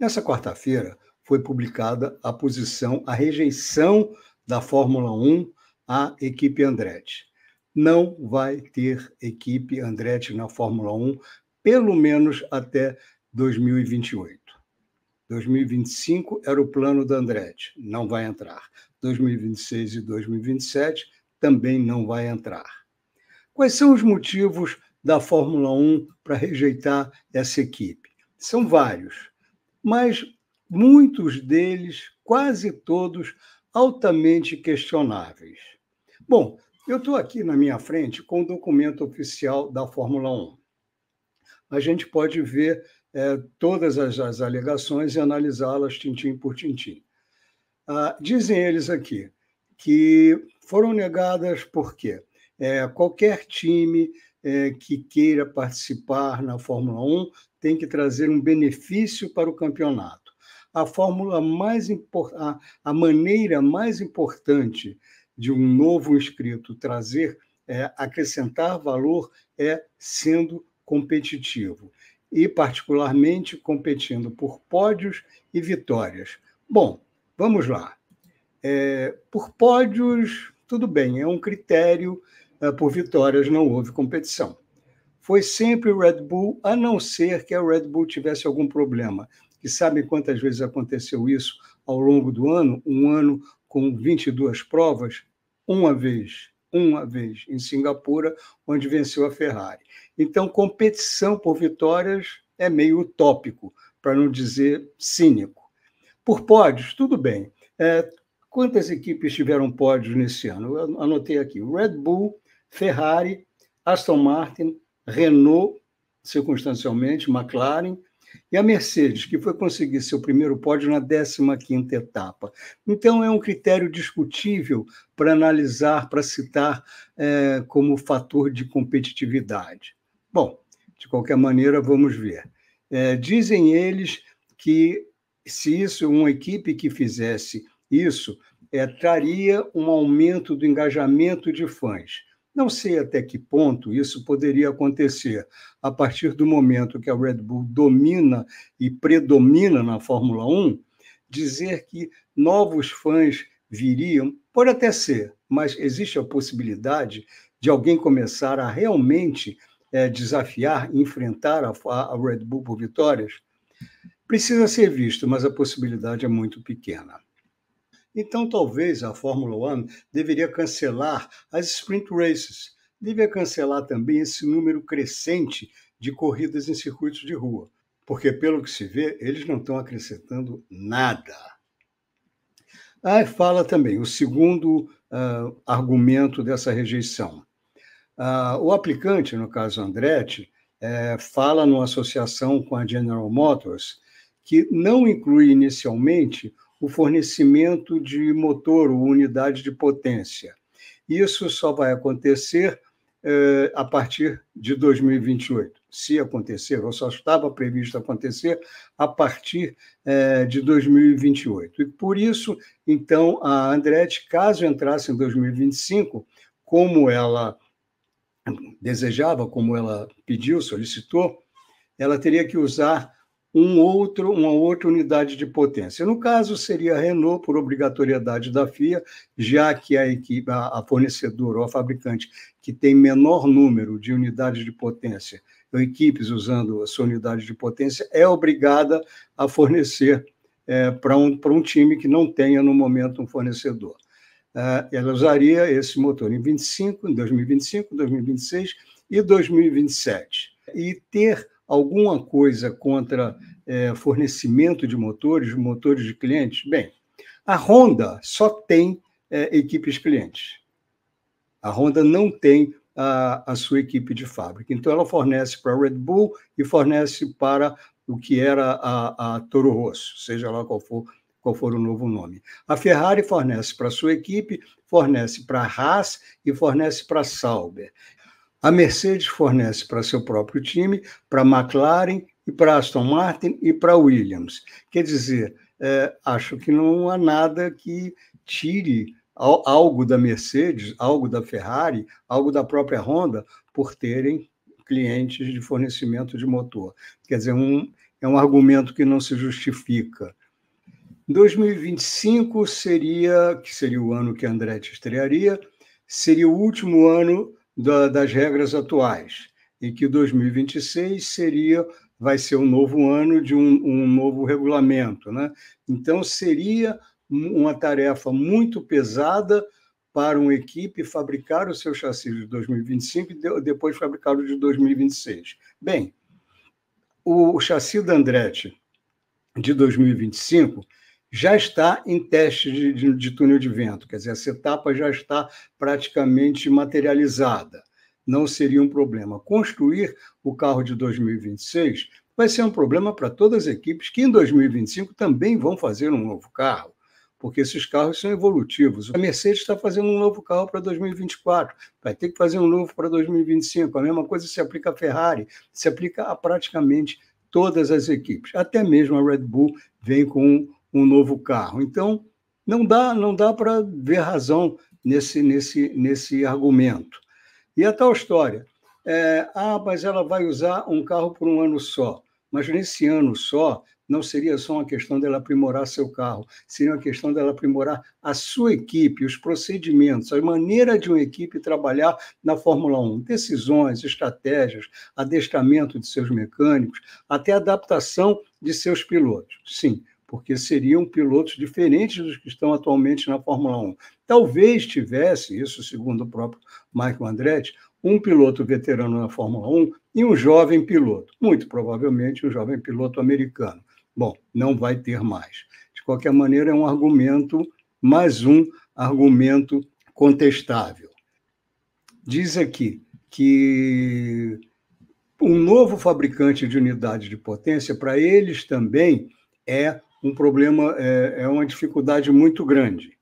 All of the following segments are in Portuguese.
Nessa quarta-feira, foi publicada a posição, a rejeição da Fórmula 1 à equipe Andretti. Não vai ter equipe Andretti na Fórmula 1, pelo menos até 2028. 2025 era o plano da Andretti, não vai entrar. 2026 e 2027 também não vai entrar. Quais são os motivos da Fórmula 1 para rejeitar essa equipe? São vários mas muitos deles, quase todos, altamente questionáveis. Bom, eu estou aqui na minha frente com o documento oficial da Fórmula 1. A gente pode ver é, todas as, as, alegações e analisá-las tintim por tintim. Ah, dizem eles aqui que foram negadas porque é, qualquer time é, que queira participar na Fórmula 1 tem que trazer um benefício para o campeonato. A fórmula mais a, a maneira mais importante de um novo inscrito trazer, é, acrescentar valor é sendo competitivo e particularmente competindo por pódios e vitórias. Bom, vamos lá. É, por pódios, tudo bem, é um critério eh, por vitórias não houve competição. Foi sempre o Red Bull, a não ser que o Red Bull tivesse algum problema. E sabe quantas vezes aconteceu isso ao longo do ano? Um ano com 22 provas, uma vez, uma vez em Singapura, onde venceu a Ferrari. Então, competição por vitórias é meio utópico, para não dizer cínico. Por pódios, tudo bem. É, quantas equipes tiveram pódios nesse ano? Eu anotei aqui: Red Bull, Ferrari, Aston Martin, Renault, circunstancialmente, McLaren, e a Mercedes, que foi conseguir seu primeiro pódio na 15 etapa. Então, é um critério discutível para analisar, para citar é, como fator de competitividade. Bom, de qualquer maneira, vamos ver. É, dizem eles que se isso, uma equipe que fizesse isso, é, traria um aumento do engajamento de fãs. Não sei até que ponto isso poderia acontecer a partir do momento que a Red Bull domina e predomina na Fórmula 1, dizer que novos fãs viriam, pode até ser, mas existe a possibilidade de alguém começar a realmente é, desafiar, enfrentar a, a Red Bull por vitórias? Precisa ser visto, mas a possibilidade é muito pequena. Então, talvez a Fórmula 1 deveria cancelar as sprint races, deveria cancelar também esse número crescente de corridas em circuitos de rua, porque, pelo que se vê, eles não estão acrescentando nada. Aí fala também o segundo uh, argumento dessa rejeição. Uh, o aplicante, no caso Andretti, é, fala numa associação com a General Motors que não inclui inicialmente o fornecimento de motor, unidade de potência. Isso só vai acontecer eh, a partir de 2028, se acontecer, ou só estava previsto acontecer a partir eh, de 2028. E por isso, então, a Andretti, caso entrasse em 2025, como ela desejava, como ela pediu, solicitou, ela teria que usar um outro, uma outra unidade de potência. No caso, seria a Renault, por obrigatoriedade da FIA, já que a, equipe, a, fornecedora ou a fabricante que tem menor número de unidades de potência, ou equipes usando a sua unidade de potência, é obrigada a fornecer é, para um, um time que não tenha, no momento, um fornecedor. É, ela usaria esse motor em 25, em 2025, 2026 e 2027. E ter alguma coisa contra é, fornecimento de motores, motores de clientes? Bem, a Honda só tem é, equipes clientes. A Honda não tem a, a sua equipe de fábrica. Então, ela fornece para a Red Bull e fornece para o que era a, a Toro Rosso, seja lá qual for qual for o novo nome. A Ferrari fornece para a sua equipe, fornece para a Haas e fornece para a Sauber. A Mercedes fornece para seu próprio time, para a McLaren e para Aston Martin e para Williams. Quer dizer, é, acho que não há nada que tire algo da Mercedes, algo da Ferrari, algo da própria Honda, por terem clientes de fornecimento de motor. Quer dizer, um, é um argumento que não se justifica. 2025 seria, que seria o ano que a Andretti estrearia, seria o último ano da, das regras atuais e que 2026 seria vai ser um novo ano de um, um novo regulamento, né? Então seria uma tarefa muito pesada para uma equipe fabricar o seu chassi de 2025 e depois fabricar o de 2026. Bem, o chassi da Andretti de 2025 já está em teste de, de, de túnel de vento, quer dizer, essa etapa já está praticamente materializada. Não seria um problema. Construir o carro de 2026 vai ser um problema para todas as equipes que em 2025 também vão fazer um novo carro, porque esses carros são evolutivos. A Mercedes está fazendo um novo carro para 2024, vai ter que fazer um novo para 2025. A mesma coisa se aplica à Ferrari, se aplica a praticamente todas as equipes. Até mesmo a Red Bull vem com um novo carro. Então, não dá, não dá para ver razão nesse, nesse, nesse argumento. E a tal história, é, ah, mas ela vai usar um carro por um ano só. Mas nesse ano só, não seria só uma questão dela aprimorar seu carro, seria uma questão dela aprimorar a sua equipe, os procedimentos, a maneira de uma equipe trabalhar na Fórmula 1. Decisões, estratégias, adestramento de seus mecânicos, até adaptação de seus pilotos. Sim, porque seriam pilotos diferentes dos que estão atualmente na Fórmula 1. Talvez tivesse, isso segundo o próprio Michael Andretti, um piloto veterano na Fórmula 1 e um jovem piloto, muito provavelmente um jovem piloto americano. Bom, não vai ter mais. De qualquer maneira, é um argumento, mais um argumento contestável. Diz aqui que um novo fabricante de unidade de potência, para eles também é um problema, é, é uma dificuldade muito grande.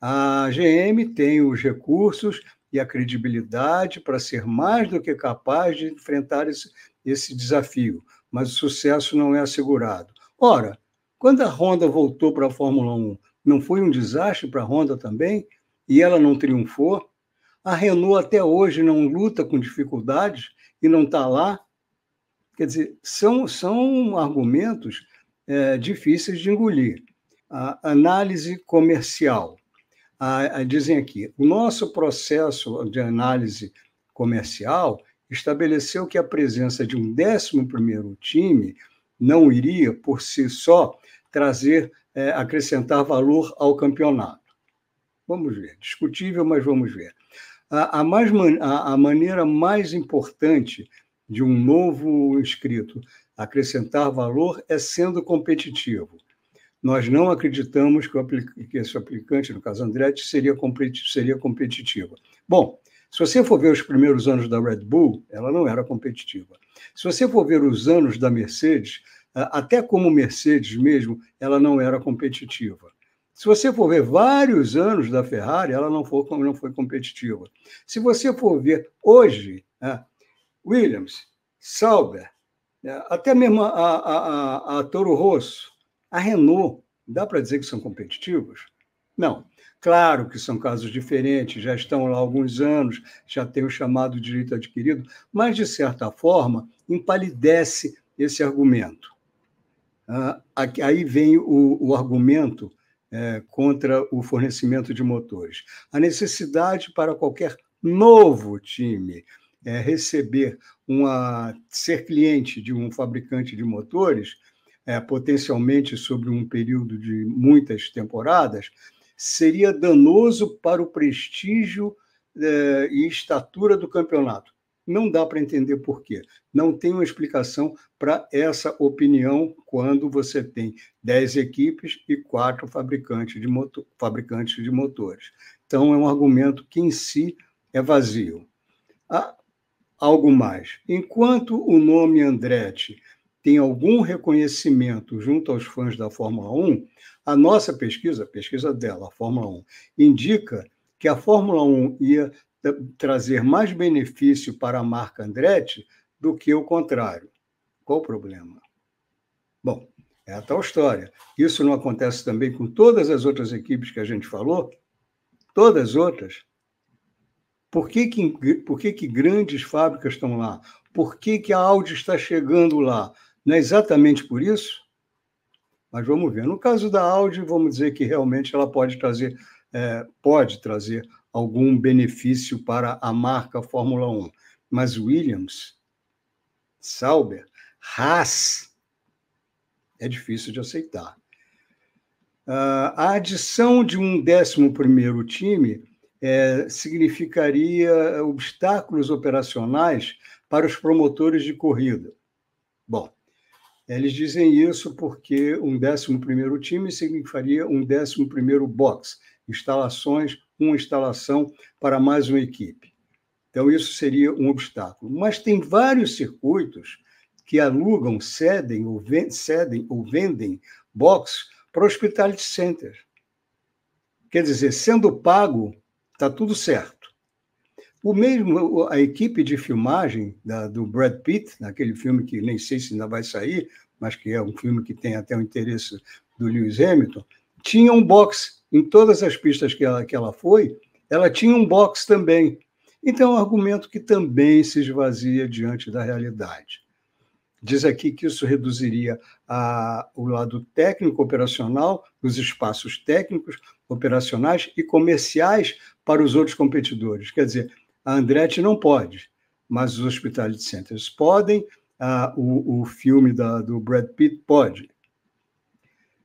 A GM tem os recursos e a credibilidade para ser mais do que capaz de enfrentar esse, esse desafio, mas o sucesso não é assegurado. Ora, quando a Honda voltou para a Fórmula 1, não foi um desastre para a Honda também? E ela não triunfou? A Renault até hoje não luta com dificuldades e não está lá? Quer dizer, são, são argumentos é, difíceis de engolir. A análise comercial. A, a, dizem aqui, o nosso processo de análise comercial estabeleceu que a presença de um 11º time não iria, por si só, trazer, é, acrescentar valor ao campeonato. Vamos ver, discutível, mas vamos ver. A, a, mais, a, a maneira mais importante de um novo inscrito Acrescentar valor é sendo competitivo. Nós não acreditamos que, o que esse aplicante, no caso Andretti, seria, seria competitiva. Bom, se você for ver os primeiros anos da Red Bull, ela não era competitiva. Se você for ver os anos da Mercedes, até como Mercedes mesmo, ela não era competitiva. Se você for ver vários anos da Ferrari, ela não foi, não foi competitiva. Se você for ver hoje, né, Williams, Sauber, é, até mesmo a, a, a, a Toro Rosso, a Renault, dá para dizer que são competitivos? Não. Claro que são casos diferentes, já estão lá há alguns anos, já tem o chamado direito adquirido, mas, de certa forma, empalidece esse argumento. Ah, aí vem o, o argumento é, contra o fornecimento de motores. A necessidade para qualquer novo time é, receber uma, ser cliente de um fabricante de motores, é, potencialmente sobre um período de muitas temporadas, seria danoso para o prestígio é, e estatura do campeonato. Não dá para entender por quê. Não tem uma explicação para essa opinião quando você tem 10 equipes e quatro fabricantes de, motor, fabricantes de motores. Então, é um argumento que em si é vazio. A ah, algo mais. Enquanto o nome Andretti tem algum reconhecimento junto aos fãs da Fórmula 1, a nossa pesquisa, a pesquisa dela, a Fórmula 1, indica que a Fórmula 1 ia eh, trazer mais benefício para a marca Andretti do que o contrário. Qual o problema? Bom, é a tal história. Isso não acontece também com todas as outras equipes que a gente falou? Todas as outras? Por que, que, por que, que grandes fábricas estão lá? Por que, que a Audi está chegando lá? Não é exatamente por isso? Mas vamos ver. No caso da Audi, vamos dizer que realmente ela pode trazer, é, pode trazer algum benefício para a marca Fórmula 1. Mas Williams, Sauber, Haas, é difícil de aceitar. Uh, a adição de um 11 time é, significaria obstáculos operacionais para os promotores de corrida. Bom, eles dizem isso porque um 11 time significaria um 11 box, instalações, uma instalação para mais uma equipe. Então, isso seria um obstáculo. Mas tem vários circuitos que alugam, cedem ou, vend cedem, ou vendem box para hospitality center. Quer dizer, sendo pago Tá tudo certo. O mesmo, a equipe de filmagem da, do Brad Pitt, naquele filme que nem sei se ainda vai sair, mas que é um filme que tem até o interesse do Lewis Hamilton, tinha um box em todas as pistas que ela, que ela foi, ela tinha um box também. Então, é um argumento que também se esvazia diante da realidade. Diz aqui que isso reduziria a, o lado técnico operacional, os espaços técnicos, operacionais e comerciais para os outros competidores. Quer dizer, a Andretti não pode, mas os hospitality centers podem, a, o, o, filme da, do Brad Pitt pode.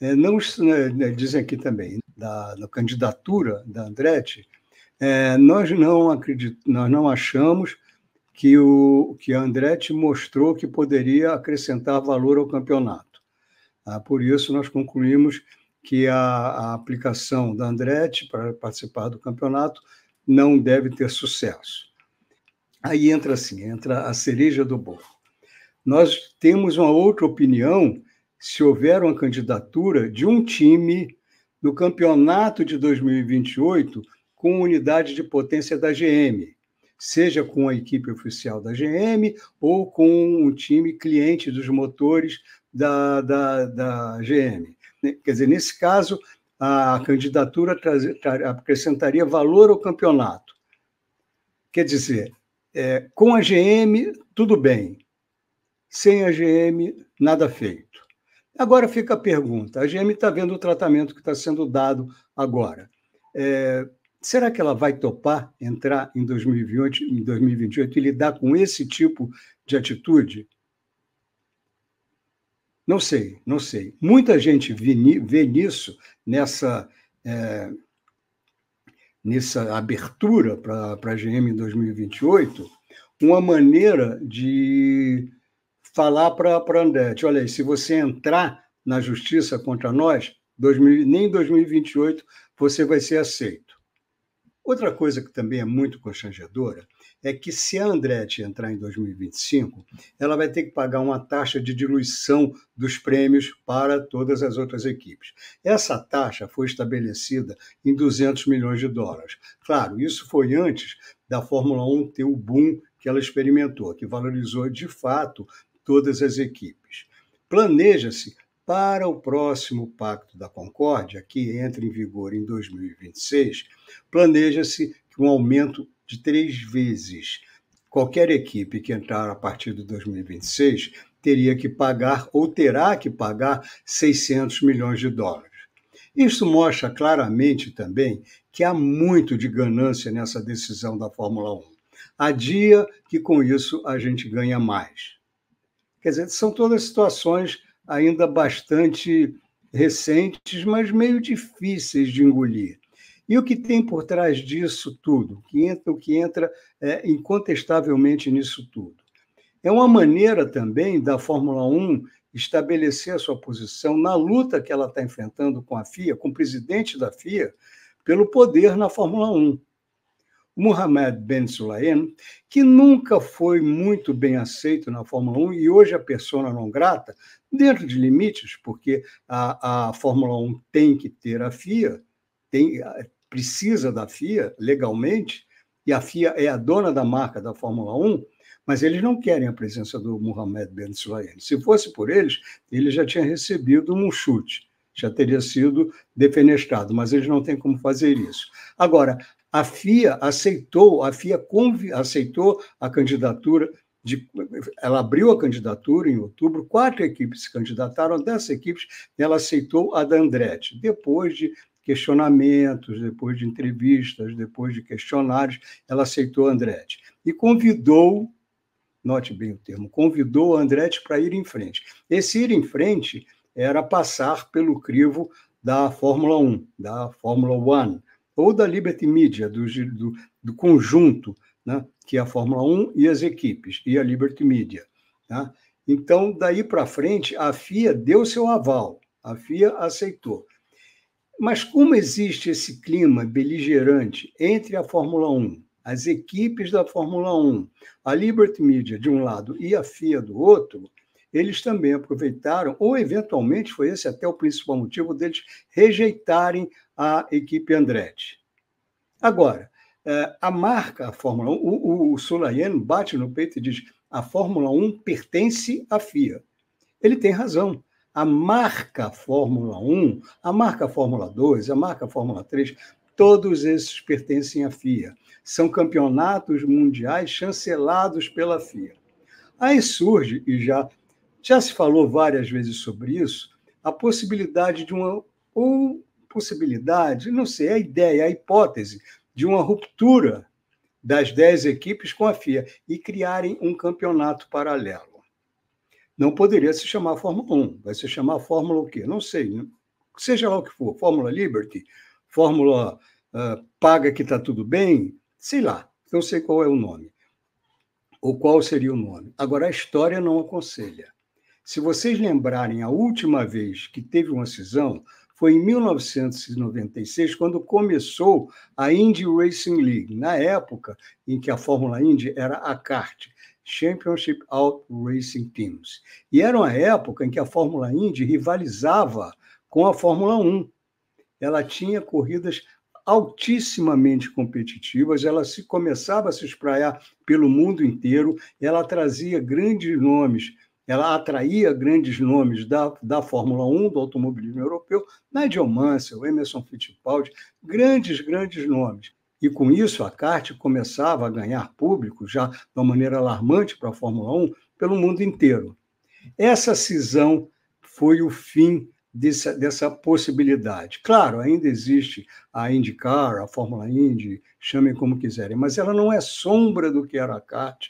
É, não, né, né, dizem aqui também, da, da candidatura da Andretti, é, nós, não acredit, nós não achamos que, o, que a Andretti mostrou que poderia acrescentar valor ao campeonato. Ah, por isso, nós concluímos que a, a aplicação da Andretti para participar do campeonato não deve ter sucesso. Aí entra assim, entra a cereja do bolo. Nós temos uma outra opinião se houver uma candidatura de um time no campeonato de 2028 com unidade de potência da GM, seja com a equipe oficial da GM ou com um time cliente dos motores da, da, da GM. Quer dizer, nesse caso, a candidatura acrescentaria valor ao campeonato. Quer dizer, é, com a GM, tudo bem. Sem a GM, nada feito. Agora fica a pergunta: a GM está vendo o tratamento que está sendo dado agora. É, será que ela vai topar entrar em 2020, em 2028 e lidar com esse tipo de atitude? Não sei, não sei. Muita gente vê nisso, nessa, é, nessa abertura para a GM em 2028, uma maneira de falar para a Andretti: olha aí, se você entrar na justiça contra nós, 2000, nem em 2028 você vai ser aceito. Outra coisa que também é muito constrangedora é que se a Andretti entrar em 2025, ela vai ter que pagar uma taxa de diluição dos prêmios para todas as outras equipes. Essa taxa foi estabelecida em 200 milhões de dólares. Claro, isso foi antes da Fórmula 1 ter o boom que ela experimentou, que valorizou de fato todas as equipes. Planeja-se para o próximo Pacto da Concórdia, que entra em vigor em 2026, planeja-se um aumento de três vezes. Qualquer equipe que entrar a partir de 2026 teria que pagar ou terá que pagar 600 milhões de dólares. Isso mostra claramente também que há muito de ganância nessa decisão da Fórmula 1. Há dia que com isso a gente ganha mais. Quer dizer, são todas situações ainda bastante recentes, mas meio difíceis de engolir. E o que tem por trás disso tudo, que entra, o que entra é, incontestavelmente nisso tudo? É uma maneira também da Fórmula 1 estabelecer a sua posição na luta que ela está enfrentando com a FIA, com o presidente da FIA, pelo poder na Fórmula 1. Muhammad Ben Sulaim, que nunca foi muito bem aceito na Fórmula 1 e hoje a persona não grata, dentro de limites, porque a, a Fórmula 1 tem que ter a FIA, tem, precisa da FIA legalmente, e a FIA é a dona da marca da Fórmula 1, mas eles não querem a presença do Mohamed Ben Sulaim. Se fosse por eles, ele já tinha recebido um chute, já teria sido defenestrado, mas eles não têm como fazer isso. Agora, a FIA aceitou, a FIA aceitou a candidatura de, ela abriu a candidatura em outubro, quatro equipes se candidataram, dessas equipes, ela aceitou a da Andretti. Depois de questionamentos, depois de entrevistas, depois de questionários, ela aceitou a Andretti. E convidou, note bem o termo, convidou a Andretti para ir em frente. Esse ir em frente era passar pelo crivo da Fórmula 1, da Fórmula 1 ou da Liberty Media, do, do, do conjunto, né, que é a Fórmula 1 e as equipes, e a Liberty Media. Tá? Então, daí para frente, a FIA deu seu aval, a FIA aceitou. Mas como existe esse clima beligerante entre a Fórmula 1, as equipes da Fórmula 1, a Liberty Media de um lado e a FIA do outro, eles também aproveitaram, ou eventualmente foi esse até o principal motivo deles rejeitarem a equipe Andretti. Agora, é, a marca, a Fórmula 1, o, o, Sulayen bate no peito e diz: a Fórmula 1 pertence à FIA. Ele tem razão. A marca Fórmula 1, a marca Fórmula 2, a marca Fórmula 3, todos esses pertencem à FIA. São campeonatos mundiais chancelados pela FIA. Aí surge, e já já se falou várias vezes sobre isso, a possibilidade de uma ou possibilidade, não sei, a ideia, a hipótese de uma ruptura das dez equipes com a FIA e criarem um campeonato paralelo. Não poderia se chamar Fórmula 1, vai se chamar Fórmula o quê? Não sei, né? seja lá o que for, Fórmula Liberty, Fórmula uh, Paga que está tudo bem, sei lá, não sei qual é o nome, ou qual seria o nome. Agora, a história não aconselha. Se vocês lembrarem, a última vez que teve uma cisão foi em 1996, quando começou a Indy Racing League, na época em que a Fórmula Indy era a kart, Championship Out Racing Teams. E era uma época em que a Fórmula Indy rivalizava com a Fórmula 1. Ela tinha corridas altíssimamente competitivas, ela se começava a se espraiar pelo mundo inteiro, ela trazia grandes nomes ela atraía grandes nomes da, da Fórmula 1, do automobilismo europeu, Nigel Mansell, Emerson Fittipaldi, grandes, grandes nomes. E com isso, a kart começava a ganhar público, já de uma maneira alarmante para a Fórmula 1, pelo mundo inteiro. Essa cisão foi o fim dessa, dessa possibilidade. Claro, ainda existe a IndyCar, a Fórmula Indy, chamem como quiserem, mas ela não é sombra do que era a kart,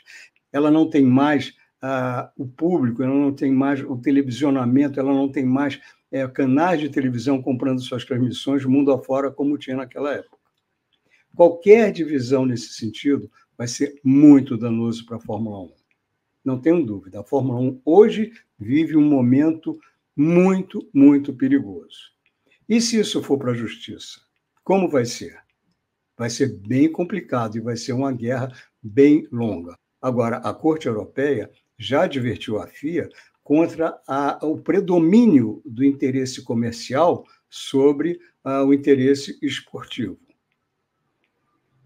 ela não tem mais ah, o público, ela não tem mais o televisionamento, ela não tem mais é, canais de televisão comprando suas transmissões mundo afora como tinha naquela época. Qualquer divisão nesse sentido vai ser muito danoso para a Fórmula 1. Não tenho dúvida. A Fórmula 1 hoje vive um momento muito, muito perigoso. E se isso for para a justiça? Como vai ser? Vai ser bem complicado e vai ser uma guerra bem longa. Agora, a Corte Europeia já advertiu a FIA contra a, o predomínio do interesse comercial sobre a, ah, o interesse esportivo.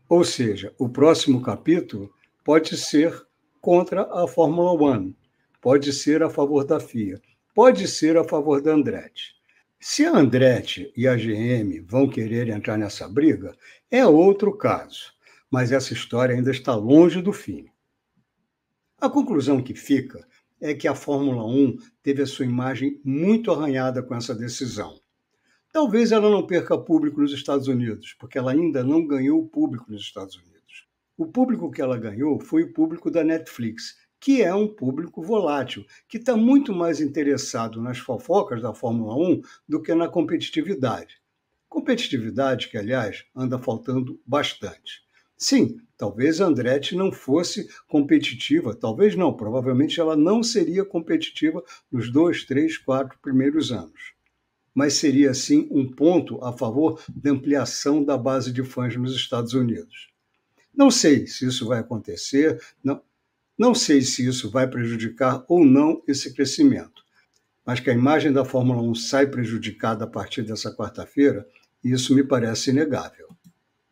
Ou seja, o próximo capítulo pode ser contra a Fórmula One, pode ser a favor da FIA, pode ser a favor da Andretti. Se a Andretti e a GM vão querer entrar nessa briga, é outro caso, mas essa história ainda está longe do fim. A conclusão que fica é que a Fórmula 1 teve a sua imagem muito arranhada com essa decisão. Talvez ela não perca público nos Estados Unidos, porque ela ainda não ganhou público nos Estados Unidos. O público que ela ganhou foi o público da Netflix, que é um público volátil, que está muito mais interessado nas fofocas da Fórmula 1 do que na competitividade. Competitividade que, aliás, anda faltando bastante. Sim, talvez a Andretti não fosse competitiva, talvez não, provavelmente ela não seria competitiva nos dois, três, quatro primeiros anos. Mas seria, sim, um ponto a favor da ampliação da base de fãs nos Estados Unidos. Não sei se isso vai acontecer, não, não sei se isso vai prejudicar ou não esse crescimento, mas que a imagem da Fórmula 1 sai prejudicada a partir dessa quarta-feira, isso me parece inegável.